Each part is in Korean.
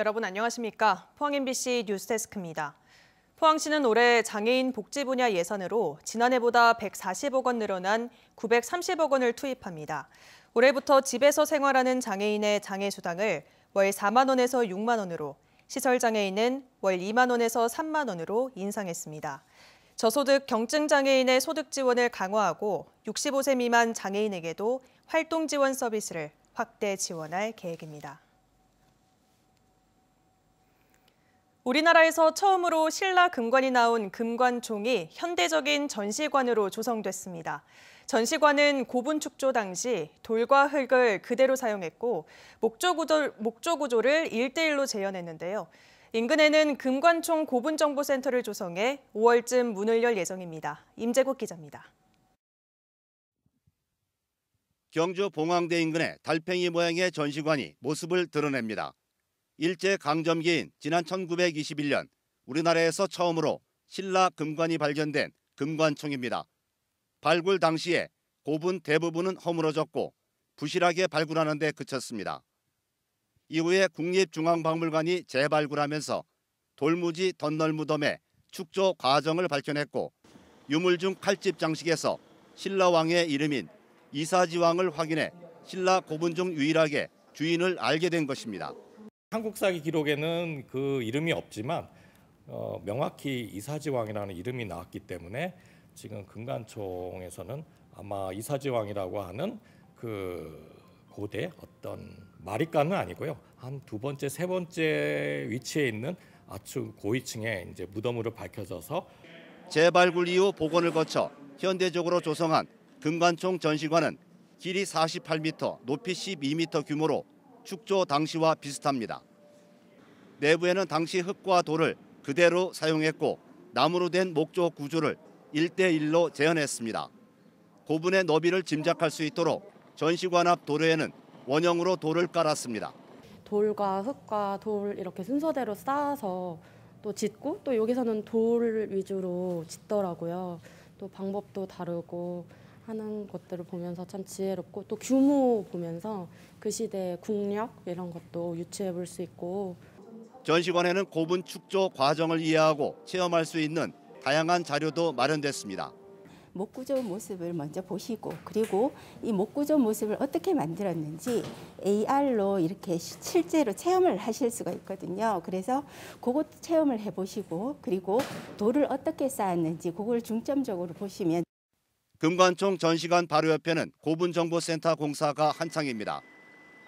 여러분 안녕하십니까? 포항 MBC 뉴스데스크입니다. 포항시는 올해 장애인 복지 분야 예산으로 지난해보다 140억 원 늘어난 930억 원을 투입합니다. 올해부터 집에서 생활하는 장애인의 장애 수당을 월 4만 원에서 6만 원으로, 시설 장애인은 월 2만 원에서 3만 원으로 인상했습니다. 저소득 경증 장애인의 소득 지원을 강화하고 65세 미만 장애인에게도 활동 지원 서비스를 확대 지원할 계획입니다. 우리나라에서 처음으로 신라 금관이 나온 금관총이 현대적인 전시관으로 조성됐습니다. 전시관은 고분 축조 당시 돌과 흙을 그대로 사용했고 목조, 구조, 목조 구조를 1대1로 재현했는데요. 인근에는 금관총 고분정보센터를 조성해 5월쯤 문을 열 예정입니다. 임재국 기자입니다. 경주 봉황대 인근의 달팽이 모양의 전시관이 모습을 드러냅니다. 일제 강점기인 지난 1921년 우리나라에서 처음으로 신라 금관이 발견된 금관총입니다. 발굴 당시에 고분 대부분은 허물어졌고 부실하게 발굴하는 데 그쳤습니다. 이후에 국립중앙박물관이 재발굴하면서 돌무지 덧널 무덤의 축조 과정을 발견했고 유물 중 칼집 장식에서 신라 왕의 이름인 이사지왕을 확인해 신라 고분 중 유일하게 주인을 알게 된 것입니다. 한국사기 기록에는 그 이름이 없지만 어, 명확히 이사지왕이라는 이름이 나왔기 때문에 지금 금관총에서는 아마 이사지왕이라고 하는 그 고대 어떤 마리가는 아니고요 한 두 번째 세 번째 위치에 있는 아주 고위층에 이제 무덤으로 밝혀져서 재발굴 이후 복원을 거쳐 현대적으로 조성한 금관총 전시관은 길이 48m, 높이 12m 규모로 축조 당시와 비슷합니다. 내부에는 당시 흙과 돌을 그대로 사용했고 나무로 된 목조 구조를 1대1로 재현했습니다. 고분의 너비를 짐작할 수 있도록 전시관 앞 도로에는 원형으로 돌을 깔았습니다. 돌과 흙과 돌 이렇게 순서대로 쌓아서 또 짓고 또 여기서는 돌 위주로 짓더라고요. 또 방법도 다르고 하는 것들을 보면서 참 지혜롭고 또 규모 보면서 그 시대의 국력 이런 것도 유추해 볼 수 있고 전시관에는 고분 축조 과정을 이해하고 체험할 수 있는 다양한 자료도 마련됐습니다. 목구조 모습을 먼저 보시고 그리고 이 목구조 모습을 어떻게 만들었는지 AR로 이렇게 실제로 체험을 하실 수가 있거든요. 그래서 그것 체험을 해보시고 그리고 돌을 어떻게 쌓았는지 그걸 중점적으로 보시면 금관총 전시관 바로 옆에는 고분정보센터 공사가 한창입니다.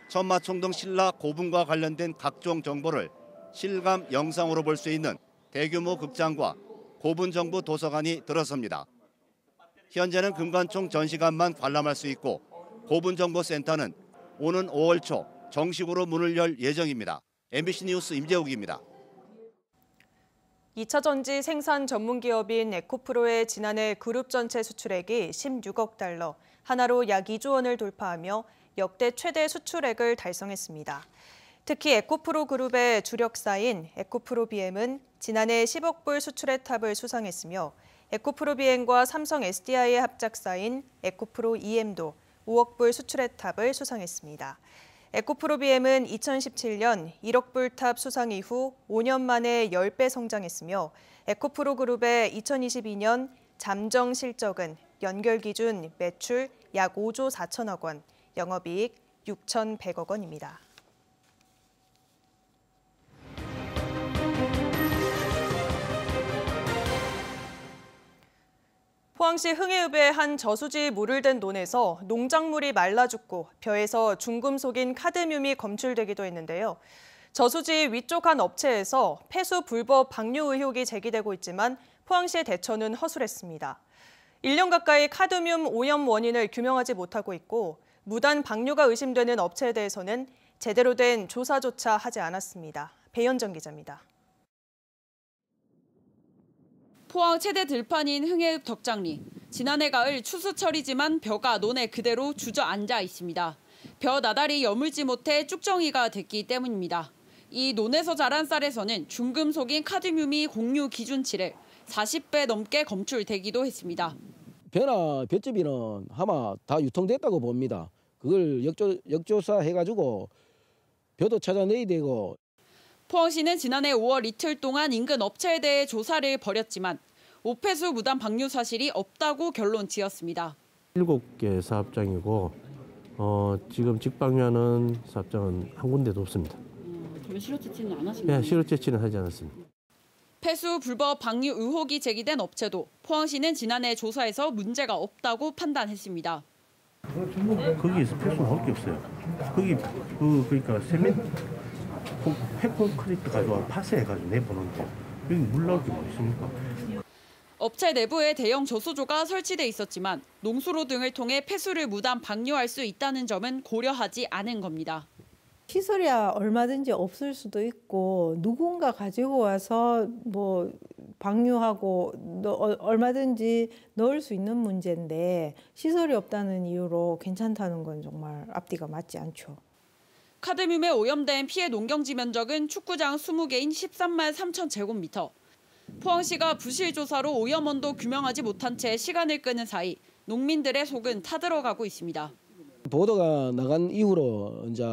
천마총 등 신라 고분과 관련된 각종 정보를 실감 영상으로 볼 수 있는 대규모 극장과 고분정보 도서관이 들어섭니다. 현재는 금관총 전시관만 관람할 수 있고 고분정보센터는 오는 5월 초 정식으로 문을 열 예정입니다. MBC 뉴스 임재욱입니다. 2차 전지 생산 전문 기업인 에코프로의 지난해 그룹 전체 수출액이 16억 달러, 하나로 약 2조 원을 돌파하며 역대 최대 수출액을 달성했습니다. 특히 에코프로 그룹의 주력사인 에코프로 BM은 지난해 10억 불 수출의 탑을 수상했으며 에코프로 BM과 삼성 SDI의 합작사인 에코프로 EM도 5억 불 수출의 탑을 수상했습니다. 에코프로비엠은 2017년 1억 불탑 수상 이후 5년 만에 10배 성장했으며 에코프로 그룹의 2022년 잠정 실적은 연결 기준 매출 약 5조 4천억 원, 영업이익 6,100억 원입니다. 포항시 흥해읍의 한 저수지 물을 댄 논에서 농작물이 말라 죽고 벼에서 중금속인 카드뮴이 검출되기도 했는데요. 저수지 위쪽 한 업체에서 폐수 불법 방류 의혹이 제기되고 있지만 포항시의 대처는 허술했습니다. 1년 가까이 카드뮴 오염 원인을 규명하지 못하고 있고 무단 방류가 의심되는 업체에 대해서는 제대로 된 조사조차 하지 않았습니다. 배현정 기자입니다. 포항 최대 들판인 흥해 덕장리. 지난해 가을 추수철이지만 벼가 논에 그대로 주저앉아 있습니다. 벼 나달이 여물지 못해 쭉정이가 됐기 때문입니다. 이 논에서 자란 쌀에서는 중금속인 카드뮴이 공유 기준치를 40배 넘게 검출되기도 했습니다. 벼나 벼즙이는 아마 다 유통됐다고 봅니다. 그걸 역조, 역조사해가지고 벼도 찾아내야 되고 포항시는 지난해 5월 이틀 동안 인근 업체에 대해 조사를 벌였지만 오폐수 무단 방류 사실이 없다고 결론 지었습니다. 7개 사업장이고 어, 지금 직방류하는 사업장은 한 군데도 없습니다. 음, 실업 채취는 안 하시나요? 네, 실업 채취는 하지 않았습니다. 폐수 불법 방류 의혹이 제기된 업체도 포항시는 지난해 조사에서 문제가 없다고 판단했습니다. 어, 거기에서 폐수는 할게 없어요. 거기 그 그러니까 세면 폭, 해콘크리트 가지고 파쇄해가지고 내보는데 여기 물 나올 게뭐 있습니까? 업체 내부에 대형 저수조가 설치돼 있었지만 농수로 등을 통해 폐수를 무단 방류할 수 있다는 점은 고려하지 않은 겁니다. 시설이야 얼마든지 없을 수도 있고 누군가 가지고 와서 뭐 방류하고 어, 얼마든지 넣을 수 있는 문제인데 시설이 없다는 이유로 괜찮다는 건 정말 앞뒤가 맞지 않죠. 카드뮴에 오염된 피해 농경지 면적은 축구장 20개인 13만 3천 제곱미터. 포항시가 부실 조사로 오염 원도 규명하지 못한 채 시간을 끄는 사이 농민들의 속은 타들어가고 있습니다. 보도가 나간 이후로 이제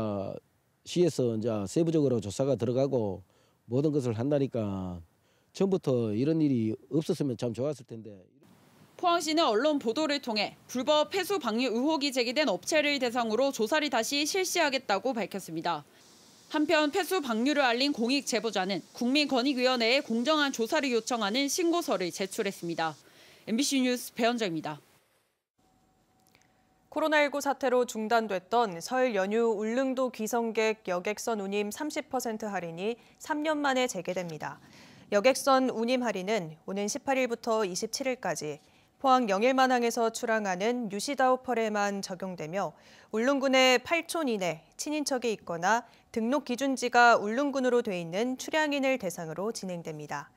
시에서 이제 세부적으로 조사가 들어가고 모든 것을 한다니까 처음부터 이런 일이 없었으면 참 좋았을 텐데. 포항시는 언론 보도를 통해 불법 폐수 방류 의혹이 제기된 업체를 대상으로 조사를 다시 실시하겠다고 밝혔습니다. 한편 폐수 방류를 알린 공익 제보자는 국민권익위원회에 공정한 조사를 요청하는 신고서를 제출했습니다. MBC 뉴스 배현정입니다. 코로나19 사태로 중단됐던 설 연휴 울릉도 귀성객 여객선 운임 30% 할인이 3년 만에 재개됩니다. 여객선 운임 할인은 오는 18일부터 27일까지 포항 영일만항에서 출항하는 유시다우펄에만 적용되며 울릉군의 8촌 이내 친인척이 있거나 등록 기준지가 울릉군으로 돼 있는 출향인을 대상으로 진행됩니다.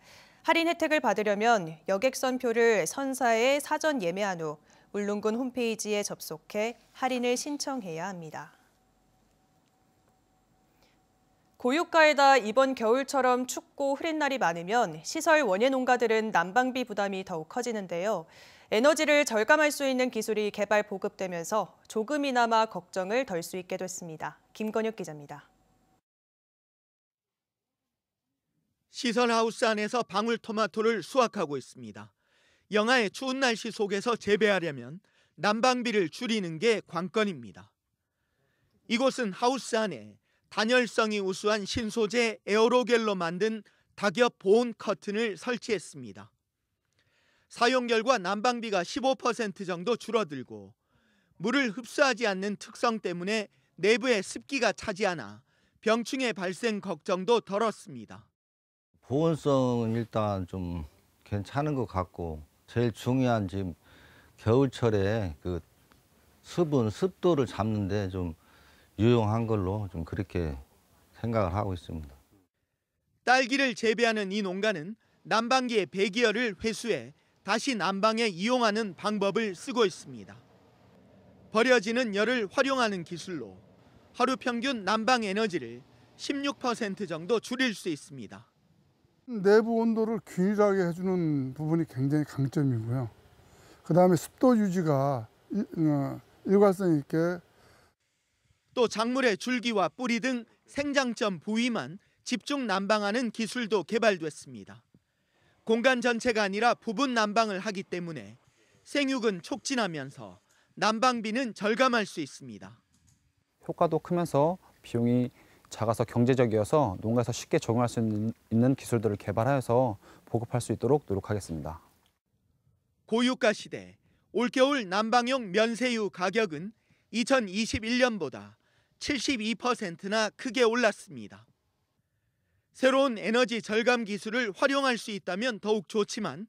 할인 혜택을 받으려면 여객선표를 선사에 사전 예매한 후 울릉군 홈페이지에 접속해 할인을 신청해야 합니다. 고유가에다 이번 겨울처럼 춥고 흐린 날이 많으면 시설 원예 농가들은 난방비 부담이 더욱 커지는데요. 에너지를 절감할 수 있는 기술이 개발 보급되면서 조금이나마 걱정을 덜 수 있게 됐습니다. 김건혁 기자입니다. 시설 하우스 안에서 방울토마토를 수확하고 있습니다. 영하의 추운 날씨 속에서 재배하려면 난방비를 줄이는 게 관건입니다. 이곳은 하우스 안에 단열성이 우수한 신소재 에어로겔로 만든 다격 보온 커튼을 설치했습니다. 사용 결과 난방비가 15% 정도 줄어들고 물을 흡수하지 않는 특성 때문에 내부의 습기가 차지 않아 병충해 발생 걱정도 덜었습니다. 보온성은 일단 좀 괜찮은 것 같고 제일 중요한 지금 겨울철에 그 습은 습도를 잡는데 좀 유용한 걸로 좀 그렇게 생각을 하고 있습니다. 딸기를 재배하는 이 농가는 난방기의 배기열을 회수해 다시 난방에 이용하는 방법을 쓰고 있습니다. 버려지는 열을 활용하는 기술로 하루 평균 난방 에너지를 16% 정도 줄일 수 있습니다. 내부 온도를 균일하게 해주는 부분이 굉장히 강점이고요. 그 다음에 습도 유지가 어, 일관성 있게 또 작물의 줄기와 뿌리 등 생장점 부위만 집중 난방하는 기술도 개발됐습니다. 공간 전체가 아니라 부분 난방을 하기 때문에 생육은 촉진하면서 난방비는 절감할 수 있습니다. 효과도 크면서 비용이 작아서 경제적이어서 농가에서 쉽게 적용할 수 있는 기술들을 개발하여서 보급할 수 있도록 노력하겠습니다. 고유가 시대 올겨울 난방용 면세유 가격은 2021년보다 72%나 크게 올랐습니다. 새로운 에너지 절감 기술을 활용할 수 있다면 더욱 좋지만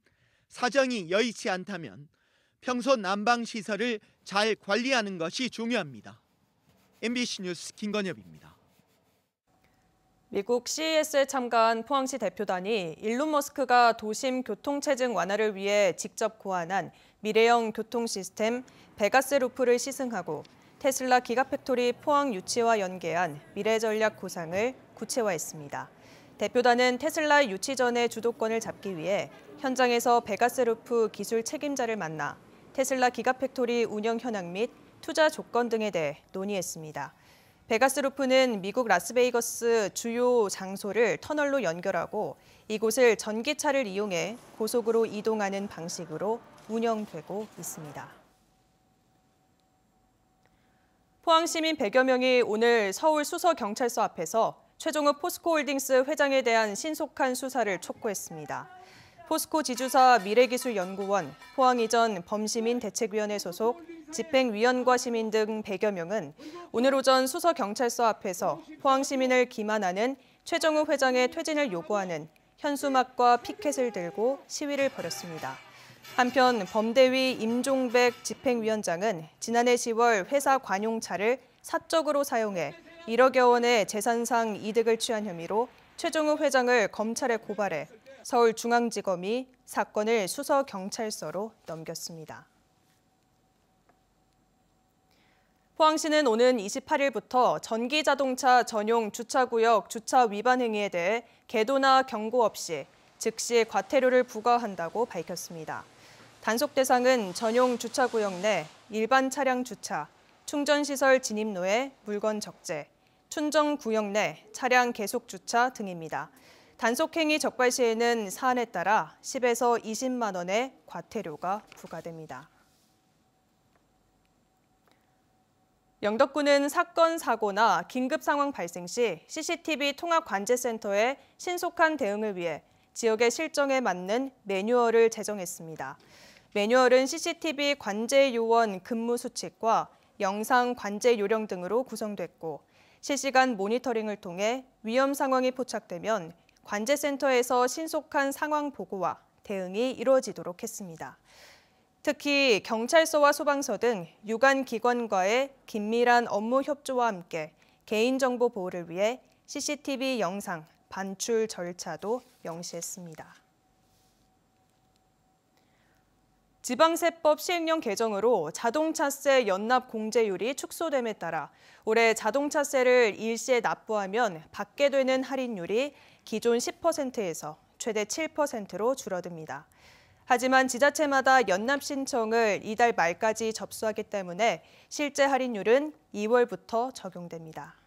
사정이 여의치 않다면 평소 난방 시설을 잘 관리하는 것이 중요합니다. MBC 뉴스 김건엽입니다. 미국 CES에 참가한 포항시 대표단이 일론 머스크가 도심 교통체증 완화를 위해 직접 고안한 미래형 교통시스템 베가세루프를 시승하고 테슬라 기가팩토리 포항 유치와 연계한 미래전략 구상을 구체화했습니다. 대표단은 테슬라 유치전의 주도권을 잡기 위해 현장에서 베가세루프 기술 책임자를 만나 테슬라 기가팩토리 운영 현황 및 투자 조건 등에 대해 논의했습니다. 베가스루프는 미국 라스베이거스 주요 장소를 터널로 연결하고 이곳을 전기차를 이용해 고속으로 이동하는 방식으로 운영되고 있습니다. 포항시민 100여 명이 오늘 서울 수서경찰서 앞에서 최종욱 포스코홀딩스 회장에 대한 신속한 수사를 촉구했습니다. 포스코 지주사 미래기술연구원, 포항이전 범시민 대책위원회 소속 집행위원과 시민 등 100여 명은 오늘 오전 수서경찰서 앞에서 포항시민을 기만하는 최정우 회장의 퇴진을 요구하는 현수막과 피켓을 들고 시위를 벌였습니다. 한편 범대위 임종백 집행위원장은 지난해 10월 회사 관용차를 사적으로 사용해 1억여 원의 재산상 이득을 취한 혐의로 최종우 회장을 검찰에 고발해 서울중앙지검이 사건을 수서경찰서로 넘겼습니다. 포항시는 오는 28일부터 전기자동차 전용 주차구역 주차 위반 행위에 대해 계도나 경고 없이 즉시 과태료를 부과한다고 밝혔습니다. 단속 대상은 전용 주차구역 내 일반 차량 주차, 충전시설 진입로에 물건 적재, 충전 구역 내 차량 계속 주차 등입니다. 단속행위 적발 시에는 사안에 따라 10에서 20만 원의 과태료가 부과됩니다. 영덕군은 사건 사고나 긴급 상황 발생 시 CCTV 통합 관제센터의 신속한 대응을 위해 지역의 실정에 맞는 매뉴얼을 제정했습니다. 매뉴얼은 CCTV 관제 요원 근무 수칙과 영상 관제 요령 등으로 구성됐고 실시간 모니터링을 통해 위험 상황이 포착되면 관제센터에서 신속한 상황 보고와 대응이 이루어지도록 했습니다. 특히 경찰서와 소방서 등 유관 기관과의 긴밀한 업무 협조와 함께 개인정보 보호를 위해 CCTV 영상 반출 절차도 명시했습니다. 지방세법 시행령 개정으로 자동차세 연납 공제율이 축소됨에 따라 올해 자동차세를 일시에 납부하면 받게 되는 할인율이 기존 10%에서 최대 7%로 줄어듭니다. 하지만 지자체마다 연납 신청을 이달 말까지 접수하기 때문에 실제 할인율은 2월부터 적용됩니다.